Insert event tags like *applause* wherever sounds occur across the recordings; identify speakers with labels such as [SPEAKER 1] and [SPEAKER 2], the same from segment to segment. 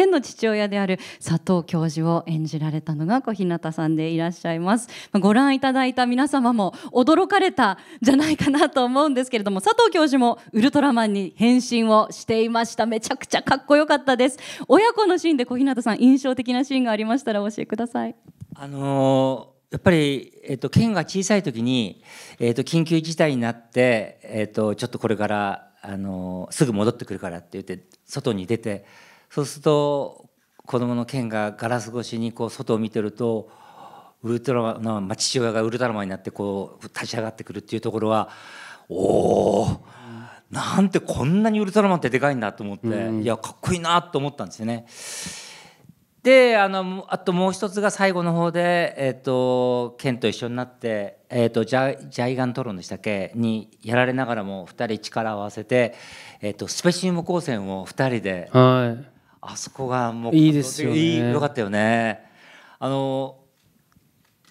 [SPEAKER 1] 天の父親である佐藤教授を演じられたのが小日向さんでいらっしゃいますご覧いただいた皆様も驚かれたじゃないかなと思うんですけれども佐藤教授もウルトラマンに変身をしていましためちゃくちゃかっこよかったです親子のシーンで小日向さん印象的なシーンがありましたら教えください
[SPEAKER 2] あのーやっぱり、えっと、県が小さい時に、えっと、緊急事態になって、えっと、ちょっとこれからあのすぐ戻ってくるからって言って外に出てそうすると子供のケンがガラス越しにこう外を見てるとウルトラマン、まあ、父親がウルトラマンになってこう立ち上がってくるっていうところはおおなんてこんなにウルトラマンってでかいんだと思って、うん、いやかっこいいなと思ったんですよね。であのあともう一つが最後の方で、えーと、とケンと一緒になって、えーと、ジャジャイガントロンでしたっけにやられながらも2人力を合わせて、えーと、とスペシウム光線を2人で。はいあそこがもういいですよ、ね、よかったよねあの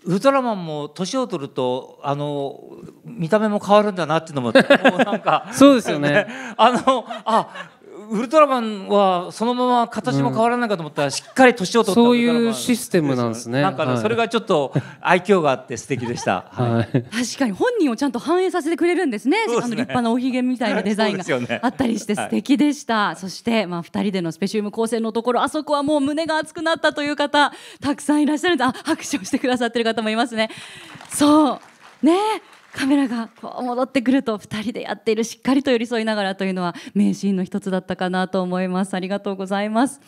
[SPEAKER 2] ウルトラマンも年を取るとあの見た目も変わるんだなっていうのも *laughs* もうなんかそうですよね *laughs* あのあウルトラマンはそのまま形も変わらないかと思ったら、しっかり年を取った、そういうシステムなんですねなんかね、はい、それがちょっと愛嬌があって素敵でした、*laughs* はい、
[SPEAKER 1] 確かに本人をちゃんと反映させてくれるんですね、ね、あの立派なおひげみたいなデザインがあったりして素敵でした、はい、そしてまあ二人でのスペシウム構成のところあそこはもう胸が熱くなったという方たくさんいらっしゃるんであ拍手をしてくださってる方もいますねそうねカメラがこう戻ってくると2人でやっているしっかりと寄り添いながらというのは名シーンの一つだったかなと思いますありがとうございます